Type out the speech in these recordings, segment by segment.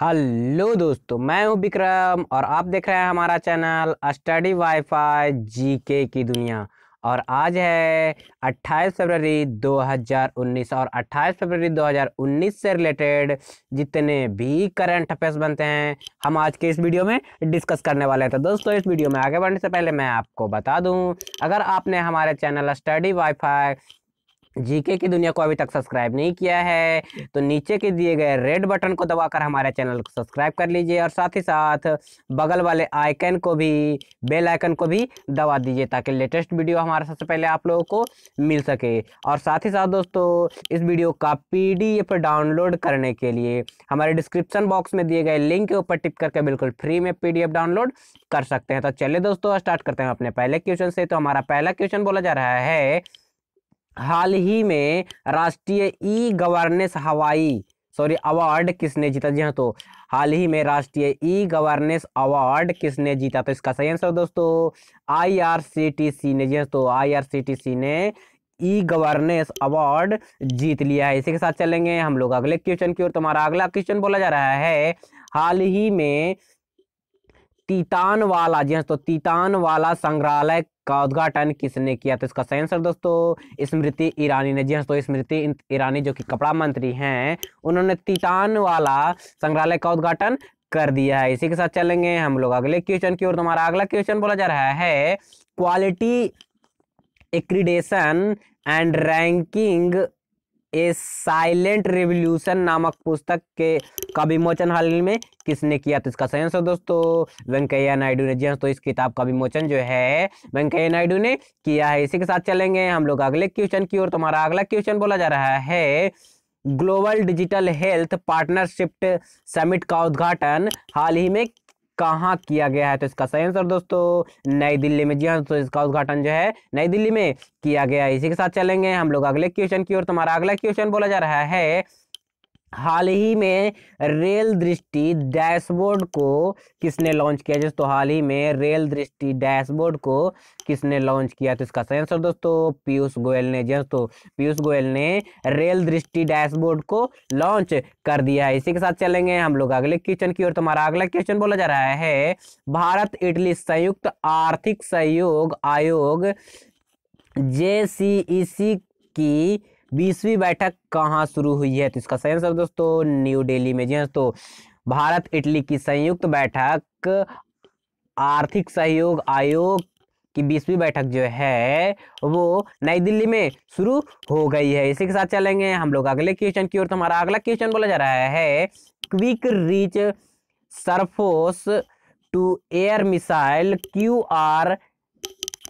hello दोस्तों मैं हूं विक्रम और आप देख रहे हैं हमारा चैनल स्टडी वाईफाई जीके की दुनिया और आज है 28 फरवरी 2019 और 28 फरवरी 2019 से रिलेटेड जितने भी करंट अफेयर्स बनते हैं हम आज के इस वीडियो में डिस्कस करने वाले हैं तो दोस्तों इस वीडियो में आगे बढ़ने से पहले मैं आपको बता दूं अगर आपने हमारे चैनल स्टडी वाईफाई जीके की दुनिया को अभी तक सब्सक्राइब नहीं किया है तो नीचे के दिए गए रेड बटन को दबाकर हमारे चैनल को सब्सक्राइब कर लीजिए और साथ ही साथ बगल वाले आइकन को भी बेल आइकन को भी दबा दीजिए ताकि लेटेस्ट वीडियो हमारे सबसे पहले आप लोगों को मिल सके और साथ ही साथ दोस्तों इस वीडियो का पी डाउनलोड करने के लिए हमारे डिस्क्रिप्सन बॉक्स में दिए गए लिंक के ऊपर टिप करके बिल्कुल फ्री में पी डाउनलोड कर सकते हैं तो चलिए दोस्तों स्टार्ट करते हैं अपने पहले क्वेश्चन से तो हमारा पहला क्वेश्चन बोला जा रहा है हाल ही में राष्ट्रीय ई गवर्नेंस हवाई सॉरी अवार्ड किसने जीता जी हाँ तो हाल ही में राष्ट्रीय ई गवर्नेंस अवार्ड किसने जीता तो इसका सही आंसर दोस्तों आईआरसीटीसी ने जी हाँ तो आईआरसीटीसी ने ई गवर्नेंस अवार्ड जीत लिया है इसी के साथ चलेंगे हम लोग अगले क्वेश्चन की ओर तुम्हारा तो अगला क्वेश्चन बोला जा रहा है हाल ही में तीतान वाला जी हाँ तो तीतान वाला संग्रहालय का उद्घाटन किसने किया तो इसका सही आंसर दोस्तों स्मृति ईरानी ने जी हाँ तो स्मृति ईरानी जो कि कपड़ा मंत्री हैं उन्होंने तीतान वाला संग्रहालय का उद्घाटन कर दिया है इसी के साथ चलेंगे हम लोग अगले क्वेश्चन की ओर तुम्हारा तो अगला क्वेश्चन बोला जा रहा है quality accreditation and ranking a silent revolution नामक पुस्तक के का विमोचन हाल ही में किसने किया तो इसका सही आंसर दोस्तों वेंकैया नायडू ने जी हाँ तो इस किताब का विमोचन जो है वेंकैया नायडू ने किया है इसी के साथ चलेंगे हम लोग अगले क्वेश्चन की ओर तुम्हारा तो अगला क्वेश्चन बोला जा रहा है global digital health partnership summit का उद्घाटन हाल ही में कहाँ किया गया है तो इसका सही आंसर दोस्तों नई दिल्ली में जी हाँ तो इसका उद्घाटन जो है नई दिल्ली में किया गया है इसी के साथ चलेंगे हम लोग अगले क्वेश्चन की ओर तुम्हारा अगला क्वेश्चन बोला जा रहा है हाल ही में रेल दृष्टि डैशबोर्ड को किसने लॉन्च किया जिस तो हाल ही में रेल दृष्टि डैशबोर्ड को किसने लॉन्च किया तो इसका सही आंसर दोस्तों पीयूष गोयल ने जस तो पीयूष गोयल ने रेल दृष्टि डैशबोर्ड को लॉन्च कर दिया है इसी के साथ चलेंगे हम लोग अगले क्वेश्चन की ओर तुम्हारा तो अगला क्वेश्चन बोला जा रहा है भारत इटली संयुक्त आर्थिक सहयोग आयोग जे की बीसवीं बैठक कहाँ शुरू हुई है तो इसका सही आंसर दोस्तों न्यू दिल्ली में जी हाँ तो भारत इटली की संयुक्त बैठक आर्थिक सहयोग आयोग की बीसवीं बैठक जो है वो नई दिल्ली में शुरू हो गई है इसी के साथ चलेंगे हम लोग अगले क्वेश्चन की ओर तो हमारा अगला क्वेश्चन बोला जा रहा है quick reach surface to air missile Q R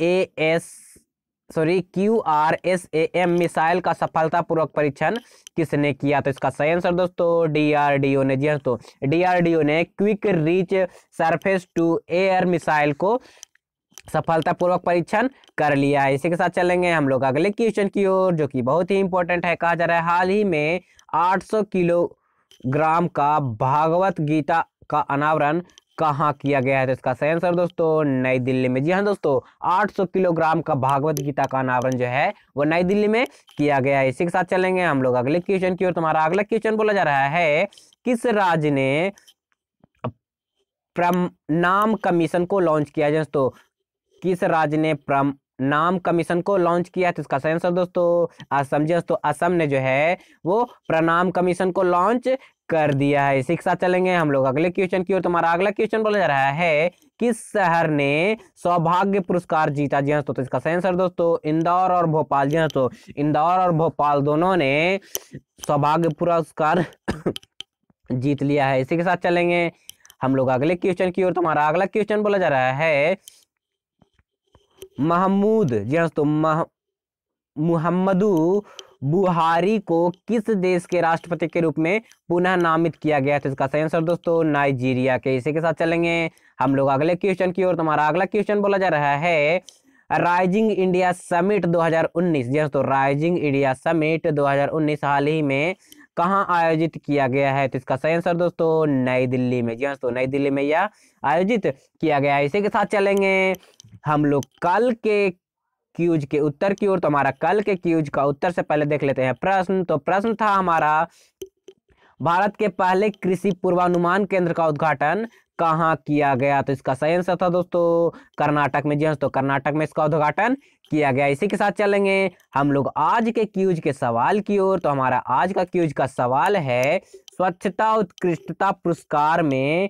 A S sorry Q R S A M missile का सफलतापूर्वक परीक्षण किसने किया तो इसका सही आंसर दोस्तों डीआरडीओ ने जी दोस्तों डीआरडीओ ने quick reach surface to air missile को सफलतापूर्वक परीक्षण कर लिया है इसी के साथ चलेंगे हम लोग अगले क्वेश्चन की ओर जो कि बहुत ही इंपॉर्टेंट है कहा जा रहा है हाल ही में 800 किलोग्राम का भागवत गीता का अनावरण कहाँ किया गया है तो इसका सही आंसर दोस्तों नई दिल्ली में जी हाँ दोस्तों 800 किलोग्राम का भागवत गीता का अनावरण जो है वो नई दिल्ली में किया गया है इसी के साथ चलेंगे हम लोग अगले क्वेश्चन की ओर तुम्हारा अगला क्वेश्चन बोला जा रहा है किस राज्य ने प्रणाम कमीशन को लॉन्च किया है हाँ दोस्तों किस राज्य ने प्रम नाम कमीशन को लॉन्च किया है तो इसका सही आंसर दोस्तों असम जी दोस्तों असम ने जो है वो प्रणाम कमीशन को लॉन्च कर दिया है इसी के साथ चलेंगे हम लोग अगले क्वेश्चन की ओर तुम्हारा अगला क्वेश्चन बोला जा रहा है किस शहर ने सौभाग्य पुरस्कार जीता जी हाँ तो, इसका सही आंसर दोस्तों इंदौर और भोपाल जी हाँ तो इंदौर और भोपाल दोनों ने सौभाग्य पुरस्कार जीत लिया है इसी के साथ चलेंगे हम लोग अगले क्वेश्चन की ओर तुम्हारा अगला क्वेश्चन बोला जा रहा है महमूद जी हाँ तो मोहम्मदू बुहारी को किस देश के राष्ट्रपति के रूप में पुनः नामित किया गया तो इसका सही आंसर दोस्तों नाइजीरिया के इसी के साथ चलेंगे हम लोग अगले क्वेश्चन की ओर तुम्हारा अगला क्वेश्चन बोला जा रहा है राइजिंग इंडिया समिट 2019 हजार उन्नीस राइजिंग इंडिया समिट 2019 हाल ही में कहाँ आयोजित किया गया है तो इसका सही आंसर दोस्तों नई दिल्ली में जी हाँ दोस्तों नई दिल्ली में यह आयोजित किया गया है इसी के साथ चलेंगे हम लोग कल के क्यूज के उत्तर की ओर तो हमारा कल के क्यूज का उत्तर से पहले देख लेते हैं प्रश्न तो प्रश्न था हमारा भारत के पहले कृषि पूर्वानुमान केंद्र का उद्घाटन कहाँ किया गया तो इसका सही आंसर था दोस्तों कर्नाटक में जी हाँ तो कर्नाटक में इसका उद्घाटन किया गया इसी के साथ चलेंगे हम लोग आज के क्यूज के सवाल की ओर तो हमारा आज का क्यूज का सवाल है स्वच्छता उत्कृष्टता पुरस्कार में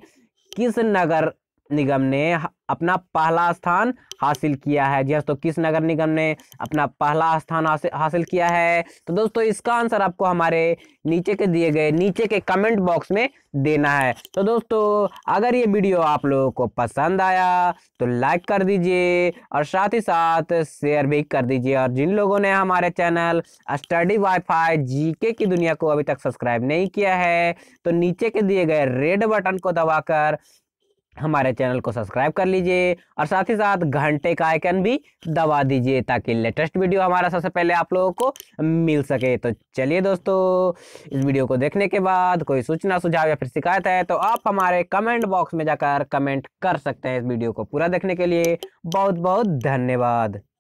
किस नगर निगम ने अपना पहला स्थान हासिल किया है जी दोस्तों हाँ, किस नगर निगम ने अपना पहला स्थान हासिल किया है तो दोस्तों इसका आंसर आपको हमारे नीचे के दिए गए नीचे के कमेंट बॉक्स में देना है तो दोस्तों अगर ये वीडियो आप लोगों को पसंद आया तो लाइक कर दीजिए और साथ ही साथ शेयर भी कर दीजिए और जिन लोगों ने हमारे चैनल स्टडी वाईफाई जीके की दुनिया को अभी तक सब्सक्राइब नहीं किया है तो नीचे के दिए गए रेड बटन को दबाकर हमारे चैनल को सब्सक्राइब कर लीजिए और साथ ही साथ घंटे का आइकन भी दबा दीजिए ताकि लेटेस्ट वीडियो हमारा सबसे पहले आप लोगों को मिल सके तो चलिए दोस्तों इस वीडियो को देखने के बाद कोई सूचना सुझाव या फिर शिकायत है तो आप हमारे कमेंट बॉक्स में जाकर कमेंट कर सकते हैं इस वीडियो को पूरा देखने के लिए बहुत बहुत धन्यवाद